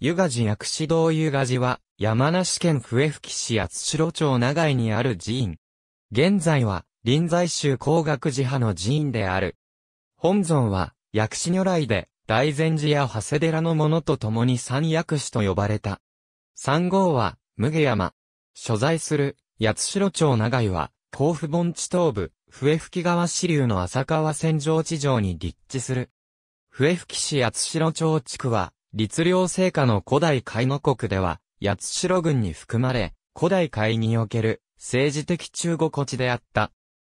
湯賀寺薬師堂湯賀寺は、山梨県笛吹市八代町長井にある寺院。現在は、臨済宗光学寺派の寺院である。本尊は、薬師如来で、大善寺や長谷寺のものと共に三薬師と呼ばれた。三号は、無下山。所在する、八代町長井は、甲府盆地東部、笛吹川支流の浅川線上地上に立地する。笛吹市八代町地区は、律令聖火の古代海の国では、八代郡に含まれ、古代海における政治的中国地であった。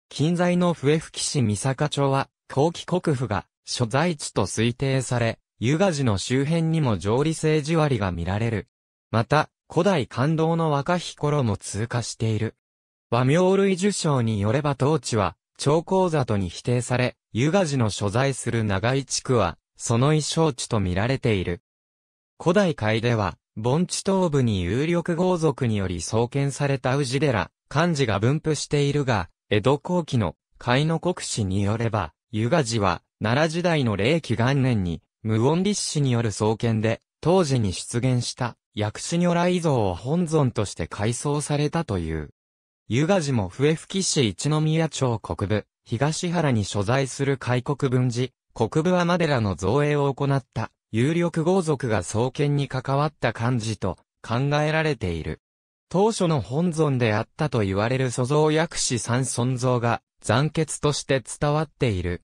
近在の笛吹市三坂町は、後期国府が所在地と推定され、湯河寺の周辺にも上理政治割が見られる。また、古代感動の若日頃も通過している。和名類受賞によれば当地は、長江里に否定され、湯河寺の所在する長井地区は、その衣装地と見られている。古代海では、盆地東部に有力豪族により創建された宇治寺、漢字が分布しているが、江戸後期の海の国史によれば、湯河寺は、奈良時代の霊紀元年に、無音立志による創建で、当時に出現した薬師如来像を本尊として改装されたという。湯河寺も笛吹市一宮町国部、東原に所在する開国分寺、国部天寺の造営を行った有力豪族が創建に関わった漢字と考えられている。当初の本尊であったと言われる祖像薬師三尊像が残血として伝わっている。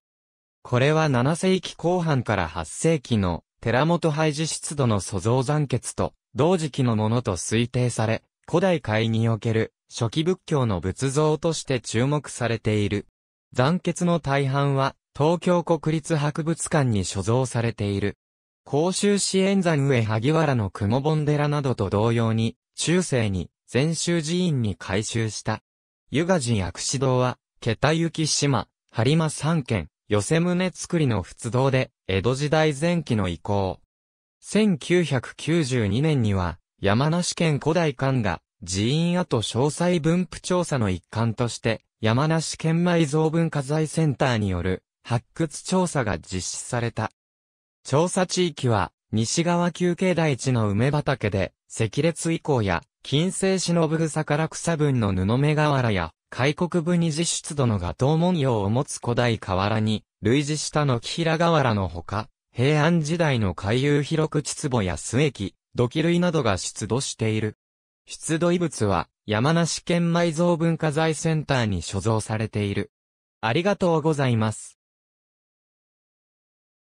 これは7世紀後半から8世紀の寺本廃寺出土の祖像残血と同時期のものと推定され、古代界における初期仏教の仏像として注目されている。残血の大半は東京国立博物館に所蔵されている。甲州支援山上萩原の雲本寺などと同様に、中世に、禅宗寺院に改修した。湯河寺薬師堂は、桁行島、張間三県、寄せ宗作りの仏堂で、江戸時代前期の移行。1992年には、山梨県古代館が、寺院跡詳細分布調査の一環として、山梨県埋蔵文化財センターによる発掘調査が実施された。調査地域は、西側休憩台地の梅畑で、赤列以降や、金星忍草から草分の布目瓦や、開国部二次出土の画頭文様を持つ古代瓦に、類似したの木平瓦のほか、平安時代の海遊広く秩母や須駅、土器類などが出土している。出土遺物は、山梨県埋蔵文化財センターに所蔵されている。ありがとうございます。